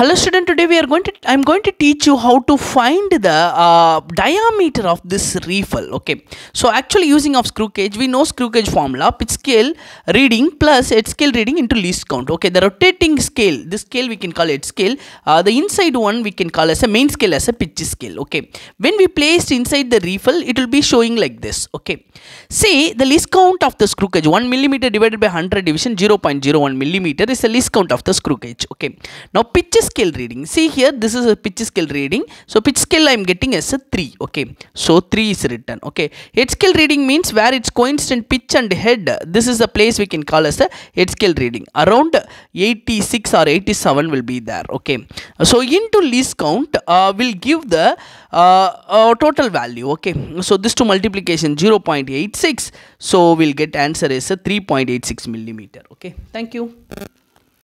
hello student today we are going to i'm going to teach you how to find the uh, diameter of this refill okay so actually using of screw cage we know screw cage formula pitch scale reading plus head scale reading into least count okay the rotating scale this scale we can call it scale uh, the inside one we can call as a main scale as a pitch scale okay when we placed inside the refill it will be showing like this okay see the least count of the screw cage 1 millimeter divided by 100 division 0.01 millimeter is the least count of the screw cage okay now pitch scale reading. See here, this is a pitch scale reading. So pitch scale I am getting as a 3. Okay. So 3 is written. Okay. Head scale reading means where it's coincident pitch and head. This is the place we can call as a head scale reading. Around 86 or 87 will be there. Okay. So into least count uh, will give the uh, uh, total value. Okay. So this to multiplication 0.86. So we'll get answer as a 3.86 millimeter. Okay. Thank you.